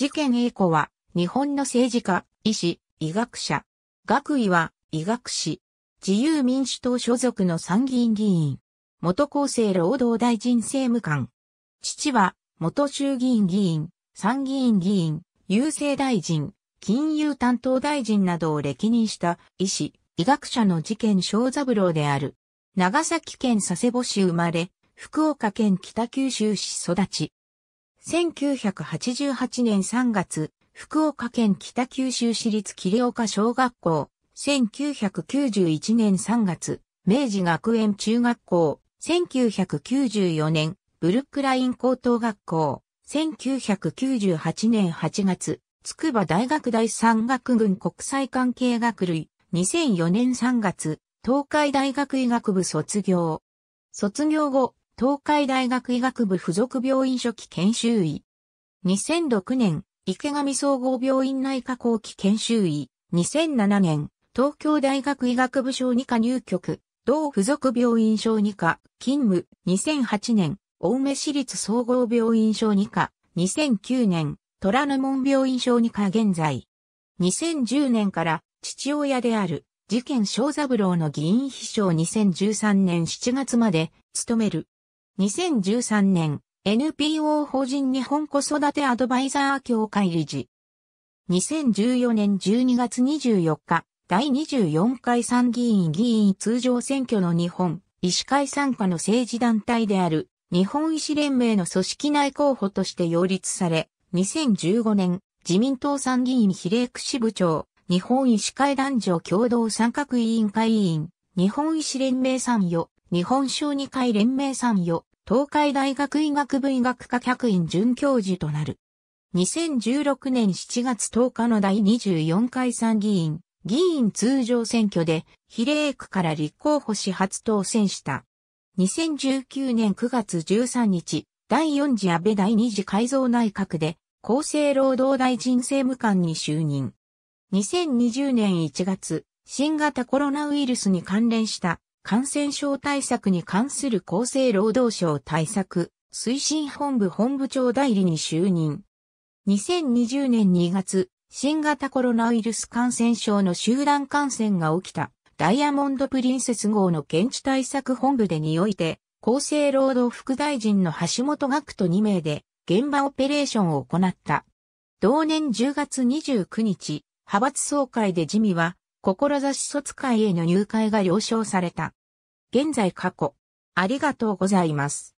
事件英子は、日本の政治家、医師、医学者、学位は医学士、自由民主党所属の参議院議員、元厚生労働大臣政務官。父は、元衆議院議員、参議院議員、郵政大臣、金融担当大臣などを歴任した医師、医学者の事件小三郎である。長崎県佐世保市生まれ、福岡県北九州市育ち。1988年3月、福岡県北九州市立霧岡小学校、1991年3月、明治学園中学校、1994年、ブルックライン高等学校、1998年8月、筑波大学第三学軍国際関係学類、2004年3月、東海大学医学部卒業。卒業後、東海大学医学部附属病院初期研修医。2006年、池上総合病院内科後期研修医。2007年、東京大学医学部小児科入局、同附属病院小児科、勤務。2008年、青梅市立総合病院小児科。2009年、虎ノ門病院小児科現在。2010年から、父親である、事件小三郎の議員秘書を2013年7月まで、務める。2013年、NPO 法人日本子育てアドバイザー協会理事。2014年12月24日、第24回参議院議員通常選挙の日本、医師会参加の政治団体である、日本医師連盟の組織内候補として擁立され、2015年、自民党参議院比例区支部長、日本医師会男女共同参画委員会委員、日本医師連盟参与、日本小児会連盟参与、東海大学医学部医学科客員准教授となる。2016年7月10日の第24回参議院、議員通常選挙で、比例区から立候補し初当選した。2019年9月13日、第4次安倍第2次改造内閣で、厚生労働大臣政務官に就任。2020年1月、新型コロナウイルスに関連した感染症対策に関する厚生労働省対策推進本部本部長代理に就任。2020年2月、新型コロナウイルス感染症の集団感染が起きたダイヤモンド・プリンセス号の現地対策本部でにおいて、厚生労働副大臣の橋本学と2名で現場オペレーションを行った。同年10月29日、派閥総会で自民は志卒会への入会が了承された。現在過去。ありがとうございます。